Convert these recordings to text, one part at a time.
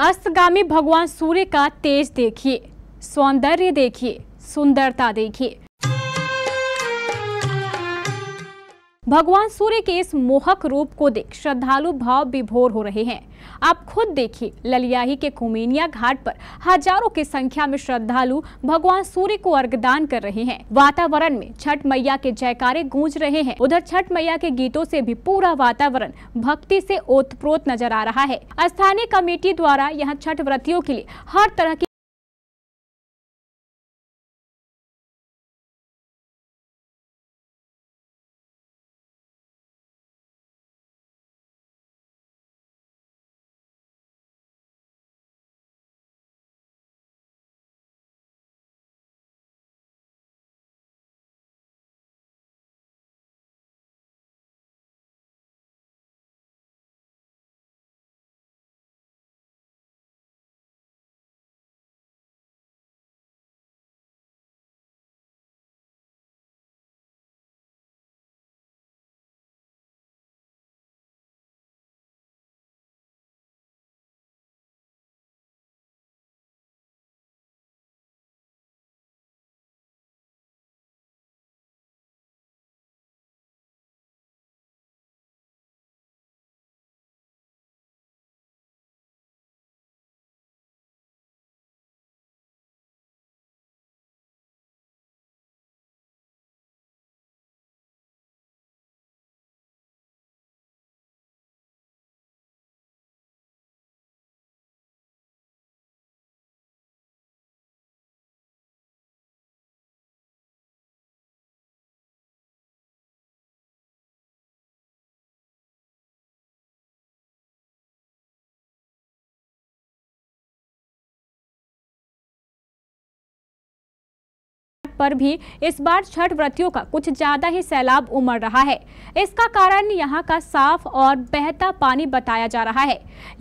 अस्तगामी भगवान सूर्य का तेज देखिए सौंदर्य देखिए सुंदरता देखिए भगवान सूर्य के इस मोहक रूप को देख श्रद्धालु भाव विभोर हो रहे हैं आप खुद देखिए ललियाही के कुमेनिया घाट पर हजारों की संख्या में श्रद्धालु भगवान सूर्य को अर्घदान कर रहे हैं वातावरण में छठ मैया के जयकारे गूंज रहे हैं उधर छठ मैया के गीतों से भी पूरा वातावरण भक्ति से ओतप्रोत नजर आ रहा है स्थानीय कमेटी द्वारा यहाँ छठ व्रतियों के लिए हर तरह की पर भी इस बार छठ व्रतियों का कुछ ज्यादा ही सैलाब उमड़ रहा है इसका कारण यहाँ का साफ और बेहतर पानी बताया जा रहा है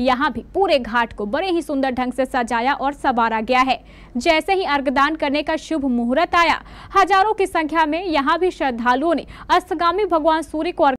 यहाँ भी पूरे घाट को बड़े ही सुंदर ढंग से सजाया और सवारा गया है जैसे ही अर्घदान करने का शुभ मुहूर्त आया हजारों की संख्या में यहाँ भी श्रद्धालुओं ने अस्तगामी भगवान सूर्य को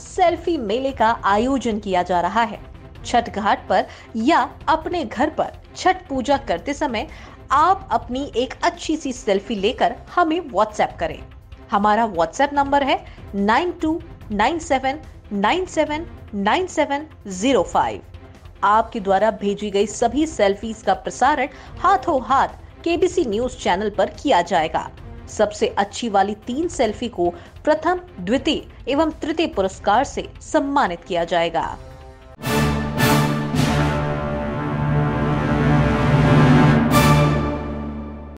सेल्फी मेले का आयोजन किया जा रहा है छठ घाट पर या अपने घर पर छठ पूजा करते समय आप अपनी एक अच्छी सी सेल्फी लेकर हमें व्हाट्सएप करें हमारा व्हाट्सएप नंबर है nine two nine seven nine seven nine seven zero five आपके द्वारा भेजी गई सभी सेल्फीज का प्रसारण हाथों हाथ केबीसी न्यूज चैनल पर किया जाएगा सबसे अच्छी वाली तीन सेल्फी को प्रथम द्वितीय एवं तृतीय पुरस्कार से सम्मानित किया जाएगा